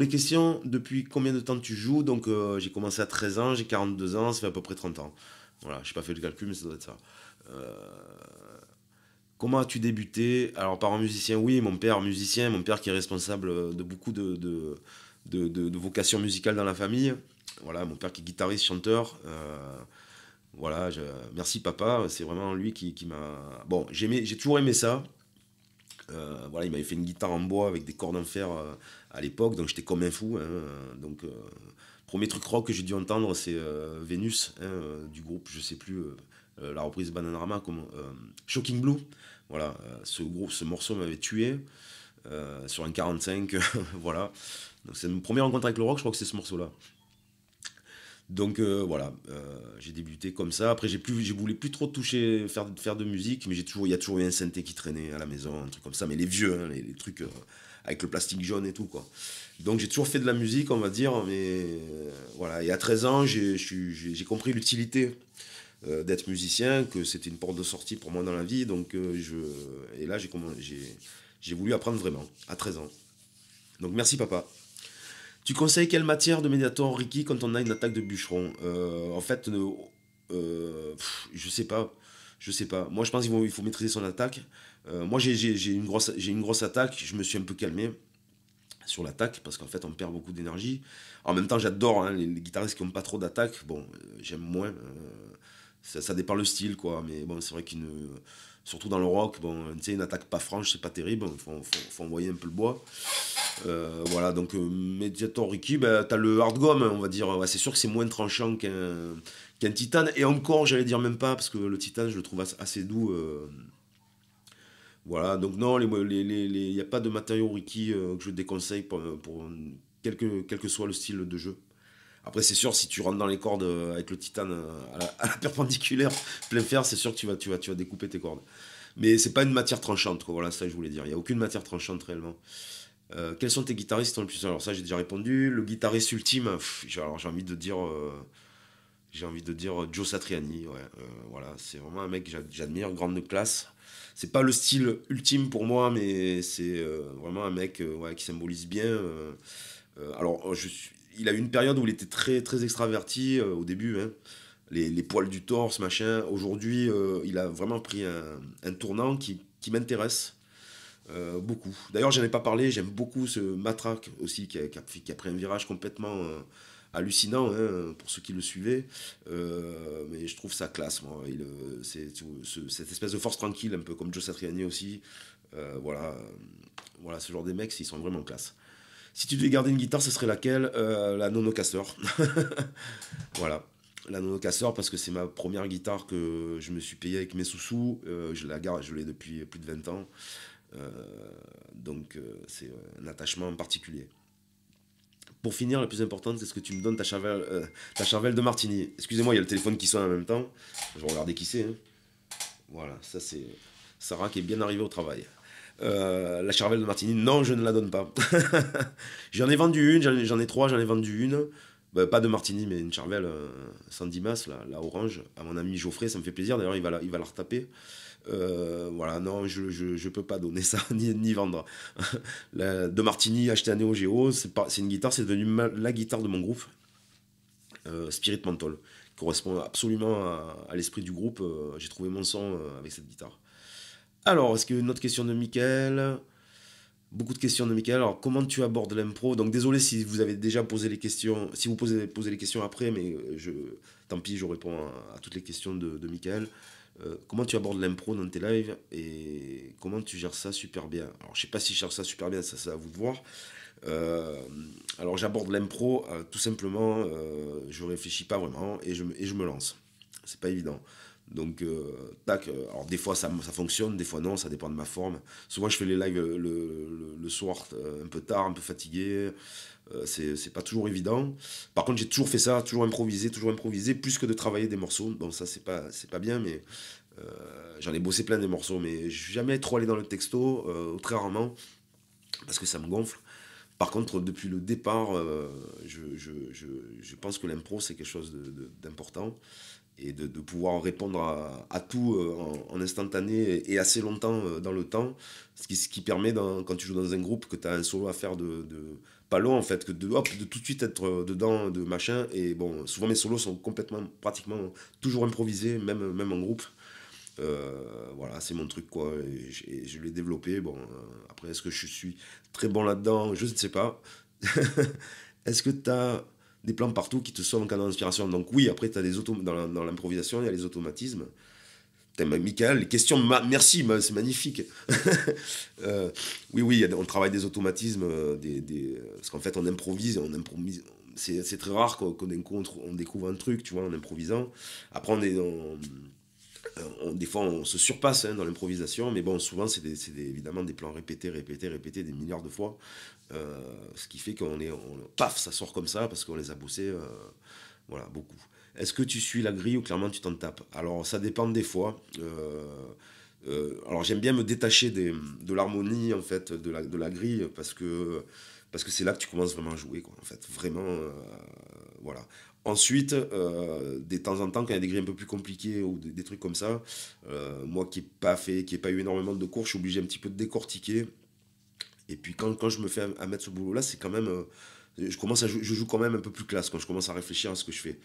les questions, depuis combien de temps tu joues Donc euh, j'ai commencé à 13 ans, j'ai 42 ans, ça fait à peu près 30 ans. Voilà, j'ai pas fait le calcul, mais ça doit être ça. Euh, comment as-tu débuté Alors par un musicien, oui, mon père musicien, mon père qui est responsable de beaucoup de, vocations musicales dans la famille. Voilà, mon père qui est guitariste, chanteur. Euh, voilà, merci papa, c'est vraiment lui qui, m'a... Bon, j'ai toujours aimé ça, euh, voilà, il m'avait fait une guitare en bois avec des cordes en fer euh, à l'époque, donc j'étais comme un fou. Hein, euh, donc, premier truc rock que j'ai dû entendre, c'est Vénus, hein, du groupe, je sais plus, la reprise Bananarama, comme Shocking Blue. Voilà, ce, ce morceau m'avait tué sur un 45, voilà. Donc c'est une première rencontre avec le rock, je crois que c'est ce morceau-là. Donc euh, voilà, euh, j'ai débuté comme ça. Après, j'ai plus, j'ai voulu plus trop toucher, faire, faire de musique, mais j'ai toujours, il y a toujours eu un synthé qui traînait à la maison, un truc comme ça, mais les vieux, hein, les, trucs euh, avec le plastique jaune et tout quoi. Donc j'ai toujours fait de la musique, on va dire, mais voilà. Et à 13 ans, j'ai, compris l'utilité d'être musicien, que c'était une porte de sortie pour moi dans la vie. Donc je, et là j'ai, j'ai voulu apprendre vraiment à 13 ans. Donc merci papa. Tu conseilles quelle matière de médiator Ricky, quand on a une attaque de bûcheron euh, En fait, euh, euh, je sais pas. Je sais pas. Moi, je pense qu'il faut, maîtriser son attaque. moi, j'ai une, grosse, une grosse attaque. Je me suis un peu calmé sur l'attaque parce qu'en fait, on perd beaucoup d'énergie. En même temps, j'adore hein, les, les, guitaristes qui n'ont pas trop d'attaque. Bon, j'aime moins ça, ça, dépend le style, quoi. Mais bon, c'est vrai qu'une. Surtout dans le rock, bon, une attaque pas franche, c'est pas terrible. Il faut, envoyer un peu le bois. Euh, voilà, donc euh, Mediator Ricky, ben, t'as le hard gomme, on va dire. c'est sûr que c'est moins tranchant qu'un qu'un Titan. Et encore, j'allais dire même pas, parce que le titane je le trouve assez doux. Euh. Voilà, donc non, il les, n'y a pas de matériaux Ricky que je déconseille pour, pour quel que soit le style de jeu. Après, c'est sûr, si tu rentres dans les cordes euh, avec le titane euh, à la, perpendiculaire, plein fer, c'est sûr que tu vas, tu, vas, tu vas découper tes cordes. Mais c'est pas une matière tranchante, quoi. Voilà, ça je voulais dire. Il n'y a aucune matière tranchante réellement. Euh, quels sont tes guitaristes en plus Alors, ça, j'ai déjà répondu. Le guitariste ultime, alors j'ai envie de dire. j'ai envie de dire Joe Satriani, ouais, voilà, c'est vraiment un mec que j'admire, grande classe. C'est pas le style ultime pour moi, mais c'est vraiment un mec ouais, qui symbolise bien. alors, je suis il a eu une période où il était très, très extraverti euh, au début. Hein. Les, poils du torse, machin. Aujourd'hui, euh, il a vraiment pris un, tournant qui, m'intéresse euh, beaucoup. D'ailleurs, n'en ai pas parlé, j'aime beaucoup ce Matraque aussi, qui a, pris un virage complètement hallucinant, hein, pour ceux qui le suivaient. mais je trouve ça classe, cette espèce de force tranquille, un peu comme Joe Satriani aussi. voilà, voilà, ce genre de mecs, ils sont vraiment classe. Si tu devais garder une guitare, ce serait laquelle euh, La Nono-Casseur. voilà. La Nono-Casseur parce que c'est ma première guitare que je me suis payée avec mes sous-sous. Euh, je la garde, je l'ai depuis plus de 20 ans. Euh, donc, c'est un attachement particulier. Pour finir, la plus importante, c'est ce que tu me donnes ta charvelle, ta de Martini. Excusez-moi, il y a le téléphone qui sonne en même temps. Je vais regarder qui c'est. Hein. Voilà, ça c'est Sarah qui est bien arrivée au travail. Euh, la charvelle de Martini, non, je ne la donne pas. j'en ai vendu une, j'en ai, trois, j'en ai vendu une. Ben, pas de Martini, mais une charvelle euh, la, orange, à mon ami Geoffrey, ça me fait plaisir. D'ailleurs, il, va la, il va retaper. Euh, voilà, non, je ne peux pas donner ça, ni, vendre. la, de Martini, acheté à Neo Geo, c'est une guitare, c'est devenu la guitare de mon groupe, euh, Spirit Mantle, correspond absolument à, à l'esprit du groupe. J'ai trouvé mon son avec cette guitare. Alors, est-ce qu'il y a une autre question de Michael Beaucoup de questions de Michael. Alors, comment tu abordes l'impro Donc, désolé si vous avez déjà posé les questions, si vous posez, les questions après, mais euh, je, tant pis, je réponds à, toutes les questions de, Michael. Euh, comment tu abordes l'impro dans tes lives et comment tu gères ça super bien Alors, je ne sais pas si je gère ça super bien, ça, c'est à vous de voir. Euh, alors, j'aborde l'impro, tout simplement, je réfléchis pas vraiment et je, et je me lance. C'est pas évident. Donc, euh, tac. Euh, alors, des fois, ça, ça, fonctionne, des fois, non, ça dépend de ma forme. Souvent, je fais les lives le, le, soir, euh, un peu tard, un peu fatigué. c'est pas toujours évident. Par contre, j'ai toujours fait ça, toujours improvisé, toujours improvisé, plus que de travailler des morceaux. Bon, ça, c'est pas, pas bien, mais j'en ai bossé plein des morceaux, mais je suis jamais trop allé dans le texto, très rarement, parce que ça me gonfle. Par contre, depuis le départ, je, je, je, je, pense que l'impro, c'est quelque chose d'important et de, pouvoir répondre à, tout euh, en, instantané et assez longtemps euh, dans le temps. Ce qui, ce qui permet, quand tu joues dans un groupe, que tu as un solo à faire de, de, pas long en fait, que de, de tout de suite être euh, dedans, de machin. Et bon, souvent mes solos sont complètement, pratiquement toujours improvisés, même, même en groupe. voilà, c'est mon truc quoi. je l'ai développé. Bon, après, est-ce que je suis très bon là-dedans Je ne sais pas. est-ce que tu as des plans partout qui te sauvent en canon d'inspiration. Donc oui, après, as des auto dans l'improvisation, il y a les automatismes. Michael, les questions, merci, c'est magnifique. Euh, oui, oui, on travaille des automatismes, euh, des, euh, parce qu'en fait, on improvise, on improvise. C'est très rare qu'on découvre un truc, tu vois, en improvisant. Après, on euh, on, des fois, on se surpasse hein, dans l'improvisation, mais bon, souvent, c'est évidemment des plans répétés, répétés, répétés des milliards de fois. Euh, ce qui fait qu'on est, on, paf, ça sort comme ça parce qu'on les a bossés, euh, voilà, beaucoup. Est-ce que tu suis la grille ou clairement tu t'en tapes Alors, ça dépend des fois. alors, j'aime bien me détacher de l'harmonie, en fait, de la, de la grille parce que parce que c'est là que tu commences vraiment à jouer, quoi, en fait. Vraiment, voilà. Ensuite, euh, des de temps en temps, quand il y a des grilles un peu plus compliquées ou des, trucs comme ça, euh, moi qui n'ai pas fait, qui pas eu énormément de cours, je suis obligé un petit peu de décortiquer. Et puis quand, quand je me fais à, mettre ce boulot-là, c'est quand même. Euh, je commence à je joue quand même un peu plus classe quand je commence à réfléchir à ce que je fais.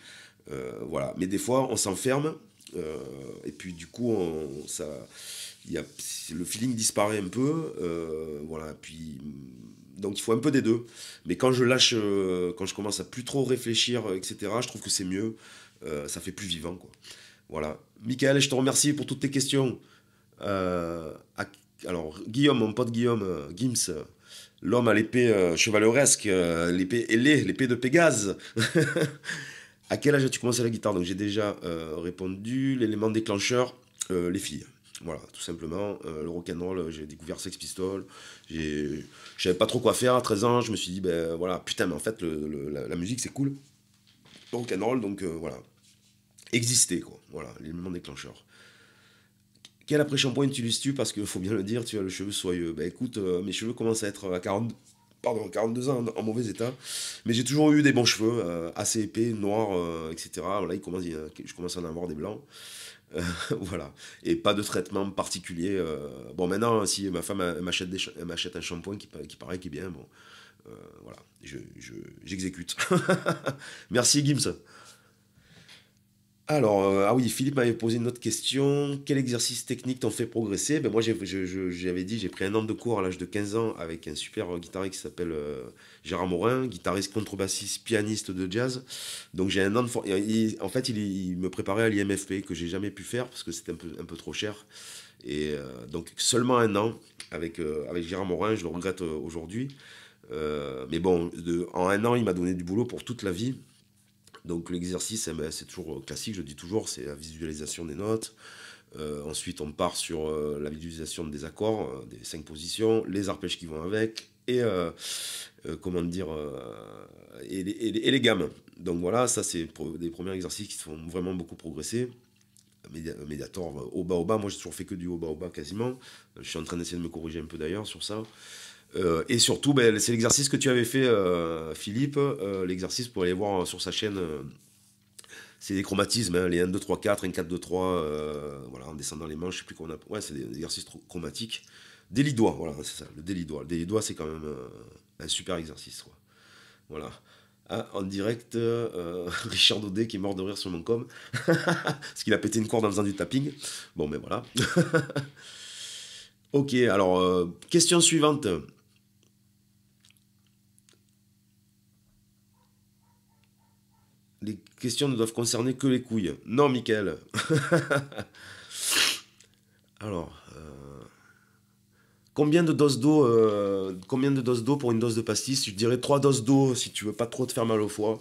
voilà. Mais des fois, on s'enferme euh, et puis du coup, on, ça, y a, le feeling disparaît un peu. Euh, voilà, puis donc il faut un peu des deux. Mais quand je lâche, euh, quand je commence à plus trop réfléchir, etc., je trouve que c'est mieux. ça fait plus vivant, quoi. Voilà. Michael, je te remercie pour toutes tes questions. alors, Guillaume, mon pote Guillaume, Gims, l'homme à l'épée chevaleresque, l'épée ailée, l'épée de Pégase. À quel âge as-tu commencé la guitare Donc j'ai déjà euh, répondu. L'élément déclencheur, euh, les filles. Voilà, tout simplement. Euh, le rock'n'roll, j'ai découvert Sex Pistols. Je savais pas trop quoi faire à 13 ans. Je me suis dit, ben voilà, putain, mais en fait, la, musique, c'est cool. Le rock'n'roll, donc voilà. Exister, quoi. Voilà, l'élément déclencheur. Quel après-shampoing utilises-tu Parce qu'il faut bien le dire, tu as le cheveu soyeux. Ben écoute, mes cheveux commencent à être à 40 pardon, 42 ans en, mauvais état. Mais j'ai toujours eu des bons cheveux, euh, assez épais, noirs, euh, etc. Voilà, il commence, euh, je commence à en avoir des blancs. voilà. Et pas de traitement particulier. Bon, maintenant, si ma femme m'achète, un shampoing qui, paraît qui est bien, bon, voilà, j'exécute. Merci Gims. Alors, euh, ah oui, Philippe m'avait posé une autre question. Quel exercice technique t'ont fait progresser ben Moi, j'avais dit, j'ai pris un an de cours à l'âge de 15 ans avec un super guitariste qui s'appelle euh, Gérard Morin, guitariste contrebassiste, pianiste de jazz. Donc, j'ai un an de En fait, il, me préparait à l'IMFP que j'ai jamais pu faire parce que c'était un peu, trop cher. Et euh, donc, seulement un an avec, Gérard Morin, je le regrette aujourd'hui. mais bon, en un an, il m'a donné du boulot pour toute la vie. Donc l'exercice, eh ben, c'est toujours euh, classique, je dis toujours, c'est la visualisation des notes. Euh, ensuite, on part sur euh, la visualisation des accords, des cinq positions, les arpèges qui vont avec, et comment dire, et les, gammes. Donc voilà, ça c'est des premiers exercices qui font vraiment beaucoup progresser. Mediator, au bas au bas, moi j'ai toujours fait que du haut bas au bas quasiment. Je suis en train d'essayer de me corriger un peu d'ailleurs sur ça. Euh, et surtout, ben, c'est l'exercice que tu avais fait, euh, Philippe, euh, l'exercice pour aller voir sur sa chaîne. c'est des chromatismes, hein, les 1, 2, 3, 4, 1, 4, 2, 3, voilà, en descendant les manches, je sais plus qu'on a. Ouais, c'est des, exercices chromatiques. Délit-doigt, voilà, c'est ça, le délit Le délit c'est quand même un super exercice, Voilà. Ah, en direct, Richard Daudet qui est mort de rire sur mon com. parce qu'il a pété une corde en faisant du tapping. Bon, mais voilà. ok, alors, question suivante. questions ne doivent concerner que les couilles. Non, Mickaël Alors, euh, combien de doses d'eau euh, Combien de doses d'eau pour une dose de pastis Je dirais 3 doses d'eau si tu veux pas trop te faire mal au foie.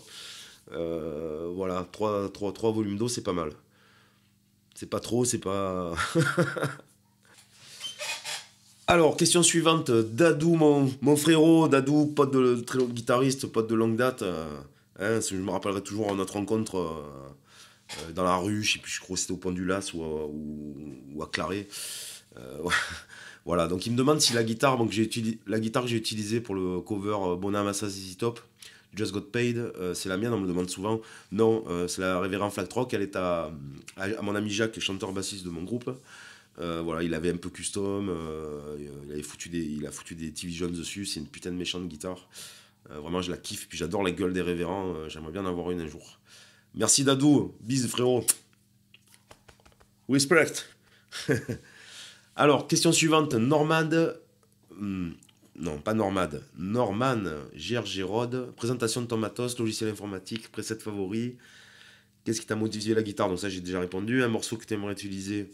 Euh, voilà, 3, 3, 3 volumes d'eau, c'est pas mal. C'est pas trop, c'est pas. Alors, question suivante. Dadou, mon, frérot, Dadou, pote de très guitariste, pote de longue date. Hein, je me rappellerai toujours à notre rencontre euh, euh, dans la rue, je sais plus, je crois c'était au Pendulas euh, ou, à, ou, à Claré. voilà, donc il me demande si la guitare, la guitare que j'ai utilisée pour le cover Bonham Assassin's Top, Just Got Paid, c'est la mienne, on me demande souvent. Non, c'est la révérend Flatrock, elle est à, à, mon ami Jacques, chanteur bassiste de mon groupe. voilà, il avait un peu custom, il, avait foutu des, il a foutu des TV Jones dessus, c'est une putain de méchante guitare. Euh, vraiment, je la kiffe. Puis j'adore la gueule des révérends. Euh, j'aimerais bien en avoir une un jour. Merci Dadou. Bise frérot. Respect. Alors, question suivante. normande hmm, non, pas Normade. Norman Gergerode. Présentation de Tomatos, logiciel informatique, preset favori. Qu'est-ce qui t'a motivé la guitare Donc, ça, j'ai déjà répondu. Un morceau que tu aimerais utiliser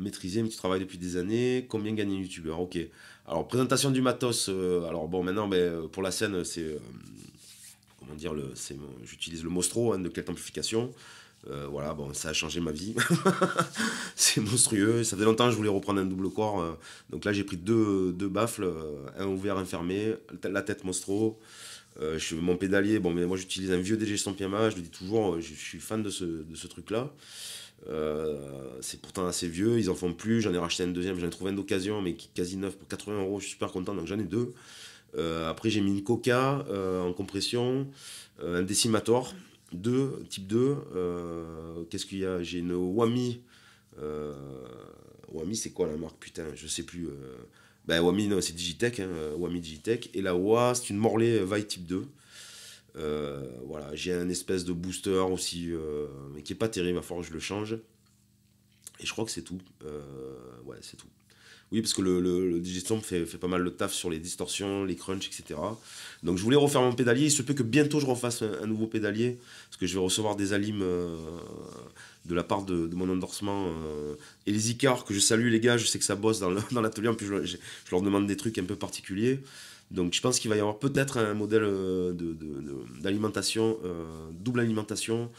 maîtriser, mais tu travailles depuis des années, combien gagne un youtubeur Ok. Alors, présentation du matos. Euh, alors, bon, maintenant, ben, euh, pour la scène, c'est. Euh, comment dire le, J'utilise le Mostro un hein, de quête amplification. voilà, bon, ça a changé ma vie. c'est monstrueux. Ça fait longtemps que je voulais reprendre un double corps. donc là, j'ai pris deux, deux baffles, un ouvert, un fermé, la tête Mostro. je suis mon pédalier. Bon, mais moi, j'utilise un vieux DG 100 PMA. Je le dis toujours, je, suis fan de ce, de ce truc-là. Euh, c'est pourtant assez vieux, ils en font plus. J'en ai racheté un deuxième, j'en ai trouvé un d'occasion, mais qui est quasi neuf pour 80 euros. Je suis super content, donc j'en ai deux. Euh, après, j'ai mis une coca euh, en compression, un décimator deux type 2. Qu'est-ce qu'il y a J'ai une Wami. Wami, c'est quoi la marque Putain, je sais plus. Ben, Wami, c'est Digitech. Hein, Wami Digitech. Et la Wa, c'est une Morley Vai type 2. Euh, voilà, j'ai un espèce de booster aussi, euh, mais qui est pas terrible, à force que je le change. Et je crois que c'est tout. Euh, ouais, c'est tout. Oui, parce que le, le, fait, pas mal le taf sur les distorsions, les crunchs, etc. Donc je voulais refaire mon pédalier. Il se peut que bientôt je refasse un, nouveau pédalier, parce que je vais recevoir des alimes euh, de la part de, mon endorsement. et euh, les Icar, que je salue les gars, je sais que ça bosse dans l'atelier. en plus, je, leur demande des trucs un peu particuliers. Donc je pense qu'il va y avoir peut-être un modèle euh, d'alimentation, de, double alimentation,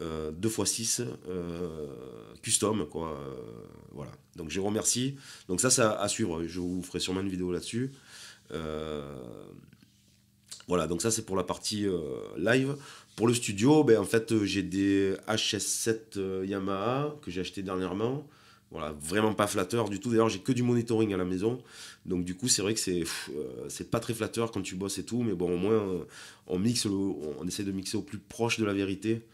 2 x 6 custom quoi euh, voilà donc je vous remercie donc ça ça à suivre je vous ferai sûrement une vidéo là-dessus euh, voilà donc ça c'est pour la partie euh, live pour le studio ben en fait j'ai des HS7 Yamaha que j'ai acheté dernièrement voilà, vraiment pas flatteur du tout. D'ailleurs, j'ai que du monitoring à la maison. Donc, du coup, c'est vrai que c'est c'est pas très flatteur quand tu bosses et tout. Mais bon, au moins, on mixe, on essaie de mixer au plus proche de la vérité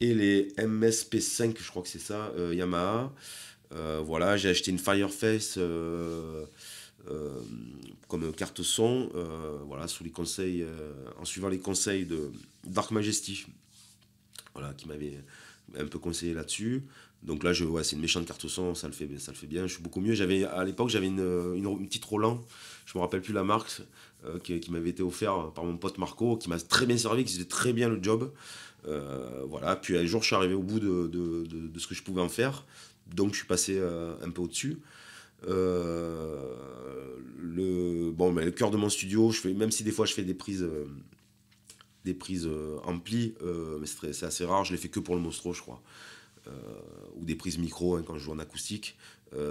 et les MSP5, je crois que c'est ça, euh, Yamaha. Euh, voilà, j'ai acheté une Fireface euh, comme carte son, voilà, sous les conseils, en suivant les conseils de Dark Majesty, voilà, qui m'avait un peu conseillé là-dessus. Donc là, c'est une méchante carte son, ça le fait, ça le fait bien. Je suis beaucoup mieux. J'avais à l'époque, j'avais une, petite Roland, je ne me rappelle plus la marque, qui, qui m'avait été offerte par mon pote Marco, qui m'a très bien servi, qui faisait très bien le job. Euh, voilà, puis un jour, je suis arrivé au bout de, ce que je pouvais en faire, donc je suis passé euh, un peu au-dessus. Euh, le, bon, ben, le cœur de mon studio, je fais, même si des fois je fais des prises des prises mais c'est assez rare, je les fais que pour le Monstro, je crois. ou des prises micro hein, quand je joue en acoustique.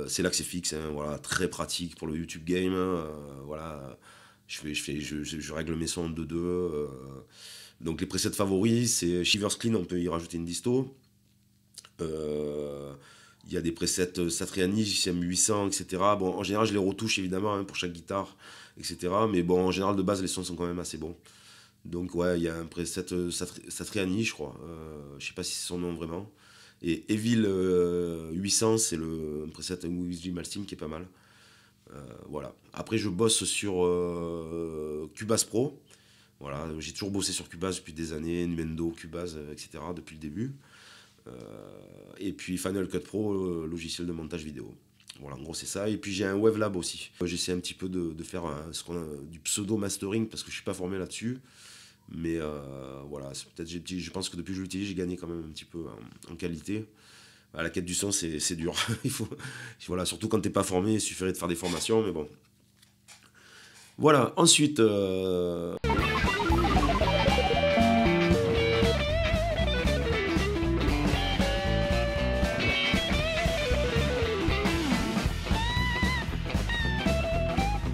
c'est là que c'est fixe, hein, voilà, très pratique pour le YouTube game. Hein, voilà, je, je, fais, je, règle mes sons de deux. Donc les presets favoris, c'est Shivers Clean, on peut y rajouter une disto. Euh, il y a des presets euh, Satriani, JCM 800, etc. Bon, en général, je les retouche évidemment hein, pour chaque guitare, etc. Mais bon, en général, de base, les sons sont quand même assez bons. Donc, ouais, il y a un preset euh, Satriani, je crois. Je je sais pas si c'est son nom vraiment. Et Evil 800, c'est le preset with Jim qui est pas mal. voilà. Après, je bosse sur Cubase Pro. Voilà, j'ai toujours bossé sur Cubase depuis des années, Nuendo, Cubase, euh, etc. depuis le début. Euh, et puis Final Cut Pro, euh, logiciel de montage vidéo. Voilà, en gros, c'est ça. Et puis j'ai un Weblab aussi. J'essaie un petit peu de, faire du pseudo-mastering parce que je ne suis pas formé là-dessus. Mais voilà, j'ai, je pense que depuis que je l'utilise, j'ai gagné quand même un petit peu en, qualité. À la quête du son, c'est, dur. il faut, voilà, surtout quand tu n'es pas formé, il suffirait de faire des formations. Mais bon. Voilà, ensuite.